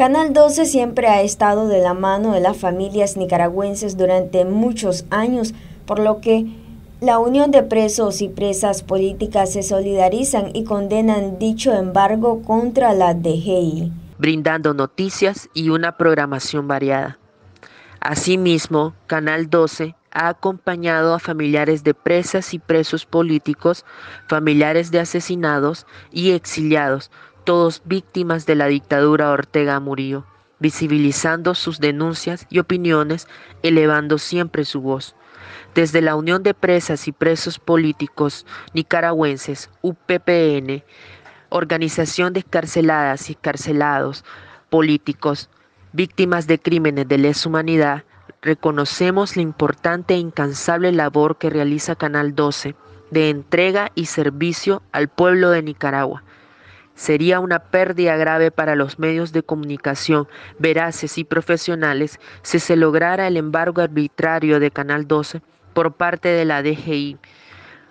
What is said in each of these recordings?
Canal 12 siempre ha estado de la mano de las familias nicaragüenses durante muchos años, por lo que la Unión de Presos y Presas Políticas se solidarizan y condenan dicho embargo contra la DGI. Brindando noticias y una programación variada. Asimismo, Canal 12 ha acompañado a familiares de presas y presos políticos, familiares de asesinados y exiliados todos víctimas de la dictadura Ortega Murillo, visibilizando sus denuncias y opiniones, elevando siempre su voz. Desde la Unión de Presas y Presos Políticos Nicaragüenses, UPPN, Organización de Escarceladas y Escarcelados Políticos, víctimas de crímenes de lesa humanidad, reconocemos la importante e incansable labor que realiza Canal 12 de entrega y servicio al pueblo de Nicaragua Sería una pérdida grave para los medios de comunicación veraces y profesionales si se lograra el embargo arbitrario de Canal 12 por parte de la DGI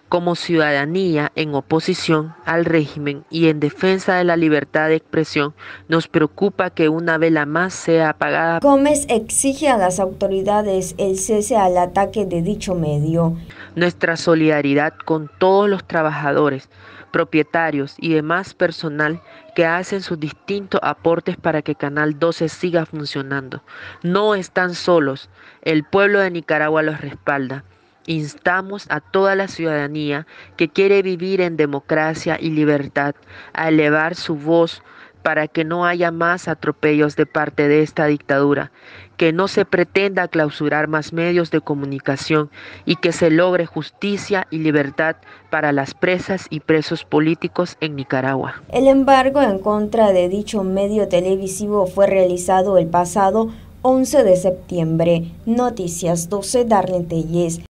como ciudadanía en oposición al régimen y en defensa de la libertad de expresión, nos preocupa que una vela más sea apagada. Gómez exige a las autoridades el cese al ataque de dicho medio. Nuestra solidaridad con todos los trabajadores, propietarios y demás personal que hacen sus distintos aportes para que Canal 12 siga funcionando. No están solos, el pueblo de Nicaragua los respalda instamos a toda la ciudadanía que quiere vivir en democracia y libertad a elevar su voz para que no haya más atropellos de parte de esta dictadura, que no se pretenda clausurar más medios de comunicación y que se logre justicia y libertad para las presas y presos políticos en Nicaragua. El embargo en contra de dicho medio televisivo fue realizado el pasado 11 de septiembre. Noticias 12, Darlene